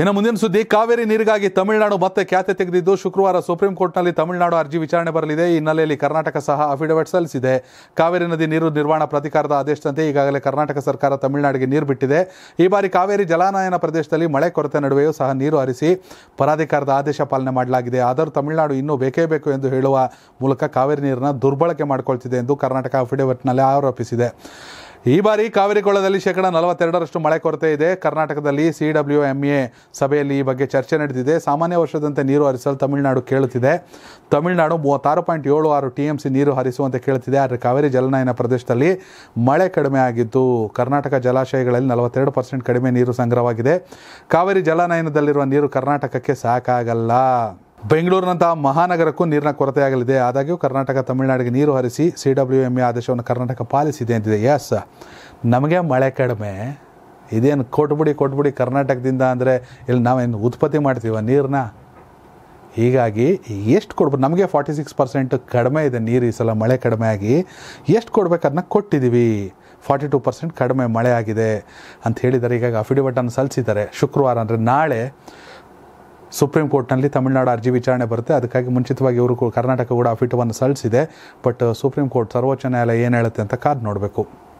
ಇನ್ನು ಮುಂದಿನ ಸುದ್ದಿ ಕಾವೇರಿ ನೀರಿಗಾಗಿ ತಮಿಳುನಾಡು ಮತ್ತೆ ಖ್ಯಾತೆ ತೆಗೆದಿದ್ದು ಶುಕ್ರವಾರ ಸುಪ್ರೀಂ ಕೋರ್ಟ್ನಲ್ಲಿ ತಮಿಳುನಾಡು ಅರ್ಜಿ ವಿಚಾರಣೆ ಬರಲಿದೆ ಈ ಹಿನ್ನೆಲೆಯಲ್ಲಿ ಕರ್ನಾಟಕ ಸಹ ಅಫಿಡವಿಟ್ ಸಲ್ಲಿಸಿದೆ ಕಾವೇರಿ ನದಿ ನೀರು ನಿರ್ವಹಣಾ ಪ್ರಾಧಿಕಾರದ ಆದೇಶದಂತೆ ಈಗಾಗಲೇ ಕರ್ನಾಟಕ ಸರ್ಕಾರ ತಮಿಳುನಾಡಿಗೆ ನೀರು ಬಿಟ್ಟಿದೆ ಈ ಬಾರಿ ಕಾವೇರಿ ಜಲಾನಯನ ಪ್ರದೇಶದಲ್ಲಿ ಮಳೆ ಕೊರತೆ ನಡುವೆಯೂ ಸಹ ನೀರು ಹರಿಸಿ ಪರಾಧಿಕಾರದ ಆದೇಶ ಪಾಲನೆ ಮಾಡಲಾಗಿದೆ ಆದರೂ ತಮಿಳುನಾಡು ಇನ್ನೂ ಬೇಕೇ ಬೇಕು ಎಂದು ಹೇಳುವ ಮೂಲಕ ಕಾವೇರಿ ನೀರನ್ನು ದುರ್ಬಳಕೆ ಮಾಡಿಕೊಳ್ತಿದೆ ಎಂದು ಕರ್ನಾಟಕ ಅಫಿಡವಿಟ್ನಲ್ಲಿ ಆರೋಪಿಸಿದೆ ಈ ಬಾರಿ ಕಾವೇರಿ ಕೊಳ್ಳದಲ್ಲಿ ಶೇಕಡ ನಲವತ್ತೆರಡರಷ್ಟು ಮಳೆ ಕೊರತೆ ಇದೆ ಕರ್ನಾಟಕದಲ್ಲಿ ಸಿ ಡಬ್ಲ್ಯೂ ಎಂ ಎ ಸಭೆಯಲ್ಲಿ ಈ ಬಗ್ಗೆ ಚರ್ಚೆ ನಡೆದಿದೆ ಸಾಮಾನ್ಯ ವರ್ಷದಂತೆ ನೀರು ಹರಿಸಲು ತಮಿಳುನಾಡು ಕೇಳುತ್ತಿದೆ ತಮಿಳುನಾಡು ಮೂವತ್ತಾರು ಪಾಯಿಂಟ್ ಏಳು ಆರು ಟಿ ಎಂ ಸಿ ನೀರು ಹರಿಸುವಂತೆ ಕೇಳುತ್ತಿದೆ ಆದರೆ ಕಾವೇರಿ ಜಲನಯನ ಪ್ರದೇಶದಲ್ಲಿ ಮಳೆ ಕಡಿಮೆ ಆಗಿದ್ದು ಕರ್ನಾಟಕ ಜಲಾಶಯಗಳಲ್ಲಿ ನಲವತ್ತೆರಡು ಪರ್ಸೆಂಟ್ ಕಡಿಮೆ ನೀರು ಸಂಗ್ರಹವಾಗಿದೆ ಕಾವೇರಿ ಜಲನಯನದಲ್ಲಿರುವ ನೀರು ಕರ್ನಾಟಕಕ್ಕೆ ಸಾಕಾಗಲ್ಲ ಬೆಂಗಳೂರಿನಂತಹ ಮಹಾನಗರಕ್ಕೂ ನೀರಿನ ಕೊರತೆಯಾಗಲಿದೆ ಆದಾಗ್ಯೂ ಕರ್ನಾಟಕ ತಮಿಳುನಾಡಿಗೆ ನೀರು ಹರಿಸಿ ಸಿ ಡಬ್ಲ್ಯೂ ಎಮ್ ಎ ಆದೇಶವನ್ನು ಕರ್ನಾಟಕ ಪಾಲಿಸಿದೆ ಅಂತಿದೆ ಎಸ್ ನಮಗೆ ಮಳೆ ಕಡಿಮೆ ಇದೇನು ಕೊಟ್ಬಿಡಿ ಕೊಟ್ಬಿಡಿ ಕರ್ನಾಟಕದಿಂದ ಅಂದರೆ ಇಲ್ಲಿ ನಾವೇನು ಉತ್ಪತ್ತಿ ಮಾಡ್ತೀವ ನೀರನ್ನ ಹೀಗಾಗಿ ಎಷ್ಟು ಕೊಡ್ಬೋದು ನಮಗೆ ಫಾರ್ಟಿ ಸಿಕ್ಸ್ ಪರ್ಸೆಂಟ್ ಕಡಿಮೆ ಇದೆ ನೀರು ಈ ಸಲ ಮಳೆ ಕಡಿಮೆ ಆಗಿ ಎಷ್ಟು ಕೊಡ್ಬೇಕು ಅದನ್ನ ಕೊಟ್ಟಿದ್ದೀವಿ ಫಾರ್ಟಿ ಟು ಪರ್ಸೆಂಟ್ ಕಡಿಮೆ ಮಳೆ ಆಗಿದೆ ಅಂತ ಹೇಳಿದ್ದಾರೆ ಈಗಾಗ ಅಫಿಡವಿಟನ್ನು ಸಲ್ಲಿಸಿದ್ದಾರೆ ಶುಕ್ರವಾರ ಅಂದರೆ ನಾಳೆ ಸುಪ್ರೀಂ ಕೋರ್ಟ್ನಲ್ಲಿ ತಮಿಳುನಾಡು ಅರ್ಜಿ ವಿಚಾರಣೆ ಬರುತ್ತೆ ಅದಕ್ಕಾಗಿ ಮುಂಚಿತವಾಗಿ ಇವರು ಕರ್ನಾಟಕ ಕೂಡ ಅಫಿಟವನ್ನು ಸಲ್ಲಿಸಿದೆ ಬಟ್ ಸುಪ್ರೀಂ ಕೋರ್ಟ್ ಸರ್ವೋಚ್ಚ ನ್ಯಾಯಾಲಯ ಏನು ಹೇಳುತ್ತೆ ಅಂತ ಕಾದು ನೋಡಬೇಕು